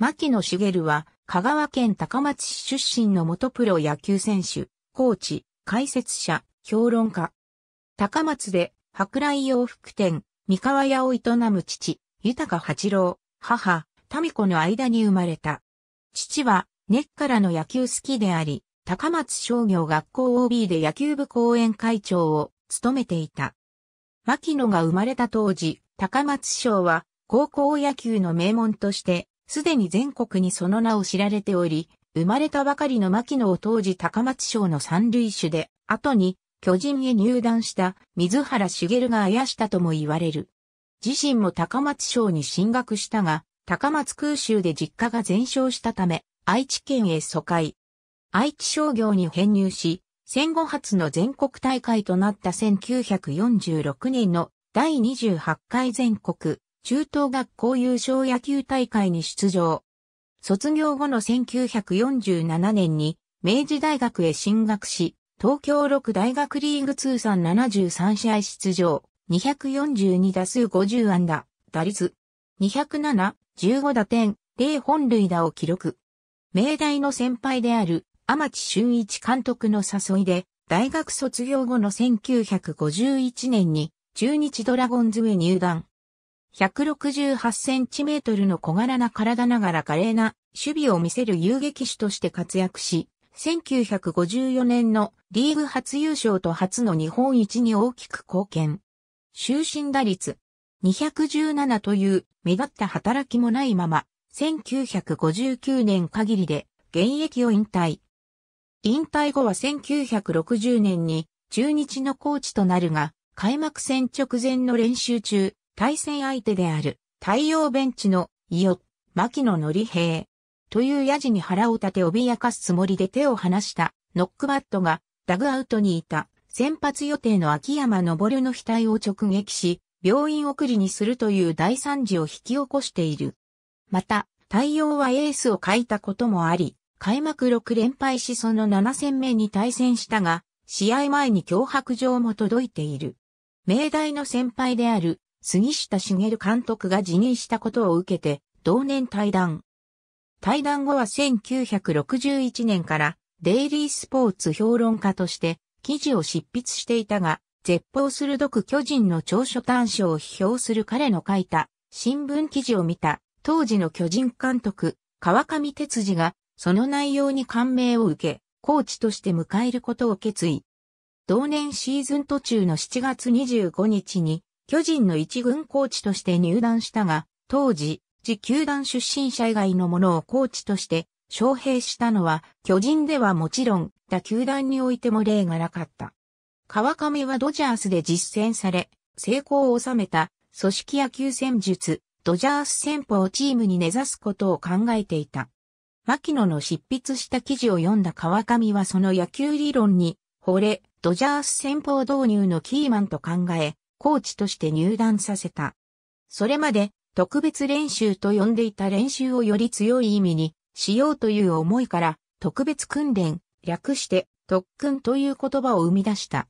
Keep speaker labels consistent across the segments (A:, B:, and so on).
A: 牧野茂は、香川県高松市出身の元プロ野球選手、コーチ、解説者、評論家。高松で、博来洋服店、三河屋を営む父、豊八郎、母、民子の間に生まれた。父は、根っからの野球好きであり、高松商業学校 OB で野球部講演会長を務めていた。牧野が生まれた当時、高松省は高校野球の名門としてすでに全国にその名を知られており、生まれたばかりの牧野を当時高松省の三塁手で、後に巨人へ入団した水原茂が怪したとも言われる。自身も高松省に進学したが、高松空襲で実家が全焼したため、愛知県へ疎開。愛知商業に編入し、戦後初の全国大会となった1946年の第28回全国中等学校優勝野球大会に出場。卒業後の1947年に明治大学へ進学し、東京6大学リーグ通算73試合出場、242打数50安打、打率207、15打点、0本塁打を記録。明大の先輩である天地俊一監督の誘いで、大学卒業後の1951年に中日ドラゴンズへ入団。168センチメートルの小柄な体ながら華麗な守備を見せる遊撃手として活躍し、1954年のリーグ初優勝と初の日本一に大きく貢献。終身打率217という目立った働きもないまま、1959年限りで現役を引退。引退後は1960年に中日のコーチとなるが、開幕戦直前の練習中、対戦相手である太陽ベンチの伊予、牧野則平。というヤジに腹を立て脅かすつもりで手を離したノックバットがダグアウトにいた先発予定の秋山昇の額を直撃し、病院送りにするという大惨事を引き起こしている。また、太陽はエースを欠いたこともあり、開幕6連敗しその7戦目に対戦したが、試合前に脅迫状も届いている。明大の先輩である杉下茂監督が辞任したことを受けて、同年退団。退団後は1961年からデイリースポーツ評論家として記事を執筆していたが、絶望鋭く巨人の長所短所を批評する彼の書いた新聞記事を見た当時の巨人監督川上哲司がその内容に感銘を受け、コーチとして迎えることを決意。同年シーズン途中の7月25日に巨人の一軍コーチとして入団したが、当時、自球団出身者以外のものをコーチとして招聘したのは、巨人ではもちろん、他球団においても例がなかった。川上はドジャースで実践され、成功を収めた組織野球戦術、ドジャース戦法チームに根ざすことを考えていた。牧野の執筆した記事を読んだ川上はその野球理論に、惚れ、ドジャース戦法導入のキーマンと考え、コーチとして入団させた。それまで特別練習と呼んでいた練習をより強い意味にしようという思いから特別訓練、略して特訓という言葉を生み出した。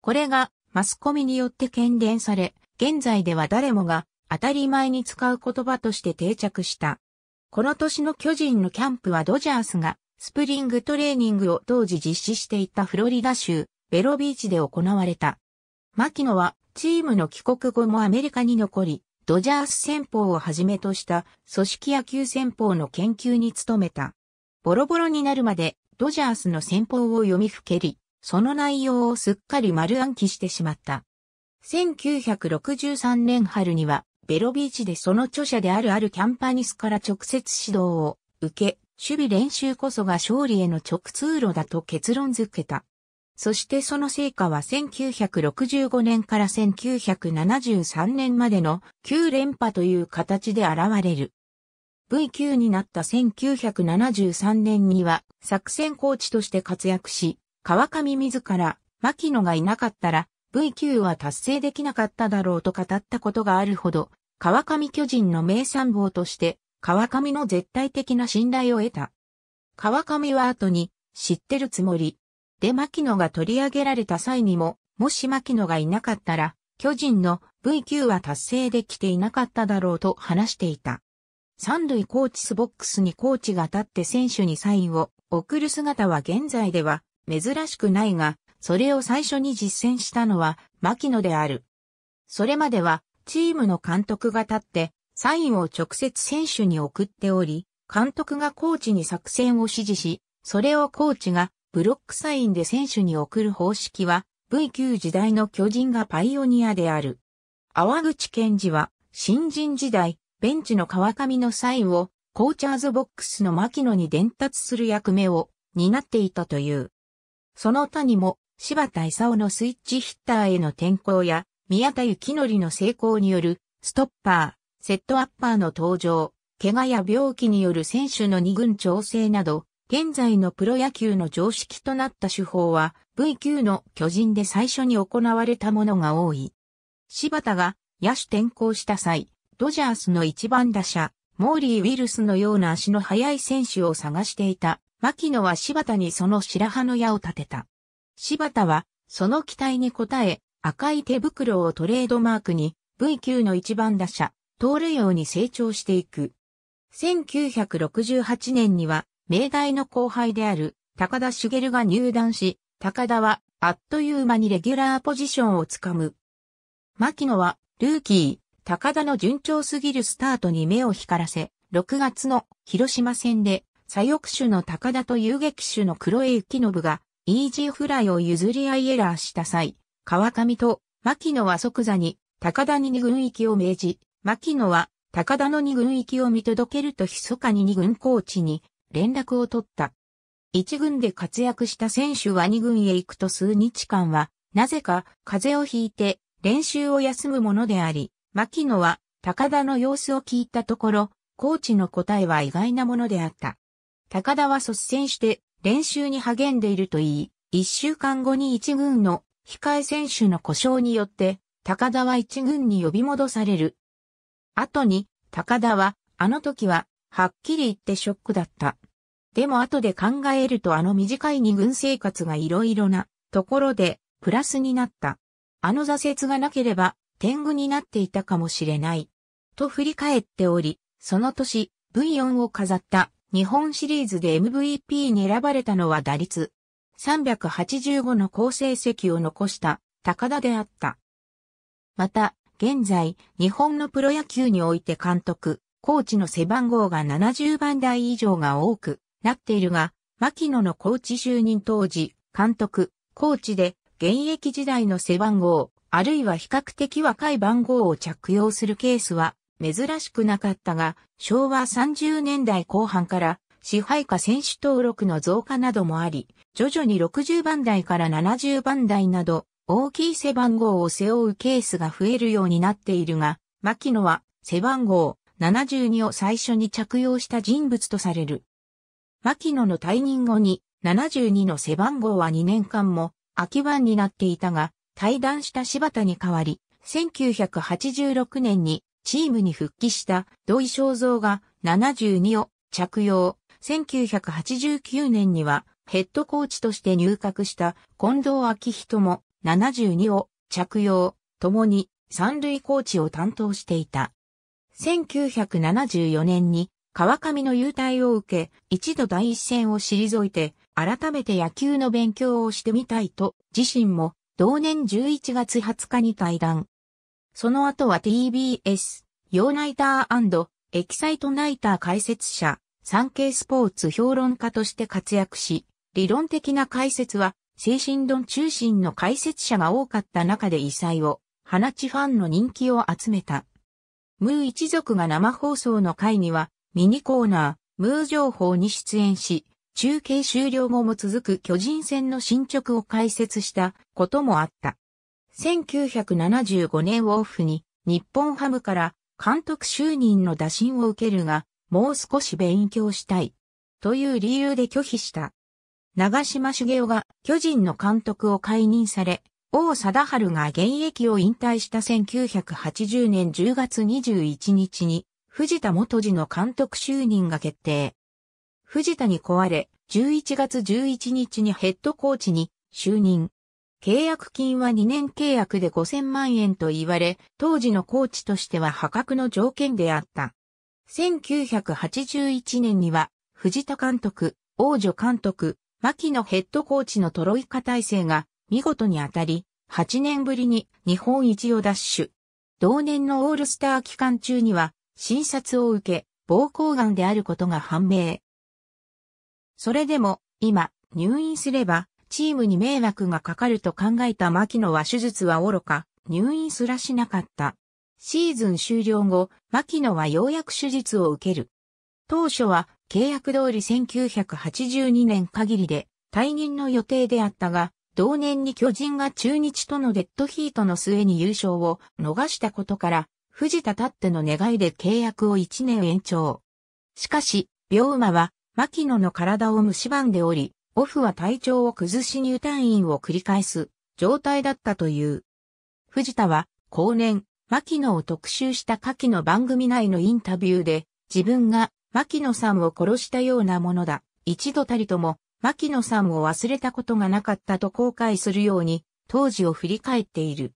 A: これがマスコミによって喧伝され、現在では誰もが当たり前に使う言葉として定着した。この年の巨人のキャンプはドジャースがスプリングトレーニングを当時実施していたフロリダ州ベロビーチで行われた。牧野はチームの帰国後もアメリカに残り、ドジャース戦法をはじめとした組織野球戦法の研究に努めた。ボロボロになるまでドジャースの戦法を読みふけり、その内容をすっかり丸暗記してしまった。1963年春にはベロビーチでその著者であるあるキャンパニスから直接指導を受け、守備練習こそが勝利への直通路だと結論づけた。そしてその成果は1965年から1973年までの9連覇という形で現れる。V9 になった1973年には作戦コーチとして活躍し、川上自ら、牧野がいなかったら V9 は達成できなかっただろうと語ったことがあるほど、川上巨人の名参謀として川上の絶対的な信頼を得た。川上は後に知ってるつもり、で牧野が取り上げられた際にも、もし牧野がいなかったら、巨人の V9 は達成できていなかっただろうと話していた。三塁コーチスボックスにコーチが立って選手にサインを送る姿は現在では珍しくないが、それを最初に実践したのは牧野である。それまではチームの監督が立ってサインを直接選手に送っており、監督がコーチに作戦を指示し、それをコーチがブロックサインで選手に送る方式は V9 時代の巨人がパイオニアである。淡口健二は新人時代、ベンチの川上のサインをコーチャーズボックスの牧野に伝達する役目を担っていたという。その他にも柴田勲のスイッチヒッターへの転向や宮田幸則の成功によるストッパー、セットアッパーの登場、怪我や病気による選手の二軍調整など、現在のプロ野球の常識となった手法は V 級の巨人で最初に行われたものが多い。柴田が野手転向した際、ドジャースの一番打者、モーリー・ウィルスのような足の速い選手を探していた、牧野は柴田にその白羽の矢を立てた。柴田は、その期待に応え、赤い手袋をトレードマークに、V 級の一番打者、るように成長していく。1968年には、明大の後輩である高田茂が入団し、高田はあっという間にレギュラーポジションをつかむ。牧野はルーキー、高田の順調すぎるスタートに目を光らせ、6月の広島戦で左翼手の高田と遊撃手の黒江幸信がイージーフライを譲り合いエラーした際、川上と牧野は即座に高田に二軍行きを命じ、牧野は高田の二軍行きを見届けると密かに二軍コーチに連絡を取った。一軍で活躍した選手は二軍へ行くと数日間は、なぜか風邪をひいて練習を休むものであり、牧野は高田の様子を聞いたところ、コーチの答えは意外なものであった。高田は率先して練習に励んでいるといい、一週間後に一軍の控え選手の故障によって、高田は一軍に呼び戻される。後に、高田は、あの時ははっきり言ってショックだった。でも後で考えるとあの短い二軍生活がいろいろなところでプラスになった。あの挫折がなければ天狗になっていたかもしれない。と振り返っており、その年、V4 を飾った日本シリーズで MVP に選ばれたのは打率385の好成績を残した高田であった。また、現在、日本のプロ野球において監督、コーチの背番号が70番台以上が多くなっているが、牧野のコーチ就任当時、監督、コーチで現役時代の背番号、あるいは比較的若い番号を着用するケースは珍しくなかったが、昭和30年代後半から支配下選手登録の増加などもあり、徐々に60番台から70番台など、大きい背番号を背負うケースが増えるようになっているが、牧野は背番号72を最初に着用した人物とされる。牧野の退任後に72の背番号は2年間も空き番になっていたが、退団した柴田に代わり、1986年にチームに復帰した土井正造が72を着用。1989年にはヘッドコーチとして入閣した近藤昭人も72を着用。共に三塁コーチを担当していた。1974年に川上の優待を受け、一度第一線を退いて、改めて野球の勉強をしてみたいと、自身も同年11月20日に対談。その後は TBS、ヨーナイターエキサイトナイター解説者、産経スポーツ評論家として活躍し、理論的な解説は、精神論中心の解説者が多かった中で異彩を、放ちファンの人気を集めた。ムー一族が生放送の回には、ミニコーナー、ムー情報に出演し、中継終了後も続く巨人戦の進捗を解説したこともあった。1975年オフに日本ハムから監督就任の打診を受けるが、もう少し勉強したい。という理由で拒否した。長島茂雄が巨人の監督を解任され、王貞治が現役を引退した1980年10月21日に、藤田元次の監督就任が決定。藤田に壊れ、11月11日にヘッドコーチに就任。契約金は2年契約で5000万円と言われ、当時のコーチとしては破格の条件であった。1981年には、藤田監督、王女監督、牧野ヘッドコーチのトロイカ体制が見事に当たり、8年ぶりに日本一を奪取。同年のオールスター期間中には、診察を受け、膀胱癌であることが判明。それでも、今、入院すれば、チームに迷惑がかかると考えた牧野は手術は愚か、入院すらしなかった。シーズン終了後、牧野はようやく手術を受ける。当初は契約通り1982年限りで退任の予定であったが、同年に巨人が中日とのデッドヒートの末に優勝を逃したことから、藤田たっての願いで契約を1年延長。しかし、病馬は、牧野の体を蝕んでおり、オフは体調を崩し入退院を繰り返す状態だったという。藤田は、後年、牧野を特集した下記の番組内のインタビューで、自分が牧野さんを殺したようなものだ。一度たりとも牧野さんを忘れたことがなかったと後悔するように、当時を振り返っている。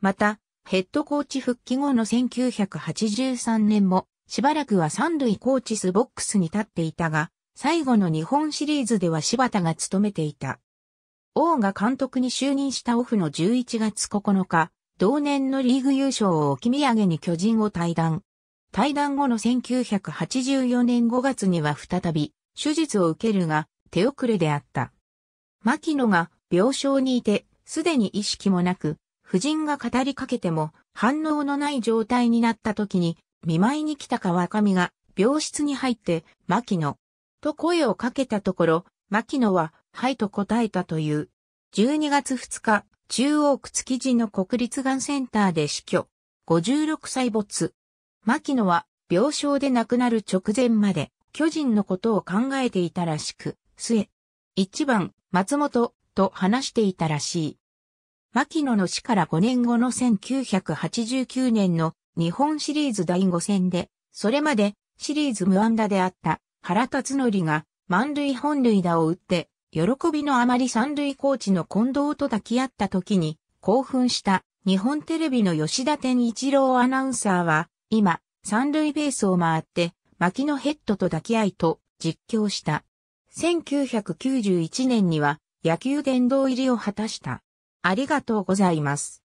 A: また、ヘッドコーチ復帰後の1983年も、しばらくは三塁コーチスボックスに立っていたが、最後の日本シリーズでは柴田が務めていた。王が監督に就任したオフの11月9日、同年のリーグ優勝を置き土産に巨人を退団。退団後の1984年5月には再び、手術を受けるが、手遅れであった。牧野が病床にいて、すでに意識もなく、夫人が語りかけても反応のない状態になった時に、見舞いに来た川上が病室に入って、牧野、と声をかけたところ、牧野は、はいと答えたという。12月2日、中央区築地の国立がんセンターで死去。56歳没。牧野は病床で亡くなる直前まで巨人のことを考えていたらしく、末、一番、松本、と話していたらしい。牧野の死から5年後の1989年の日本シリーズ第5戦で、それまでシリーズ無安打であった原辰則が満塁本塁打を打って、喜びのあまり三塁コーチの近藤と抱き合った時に興奮した日本テレビの吉田天一郎アナウンサーは、今、三塁ベースを回って、牧野ヘッドと抱き合いと実況した。1991年には野球殿堂入りを果たした。ありがとうございます。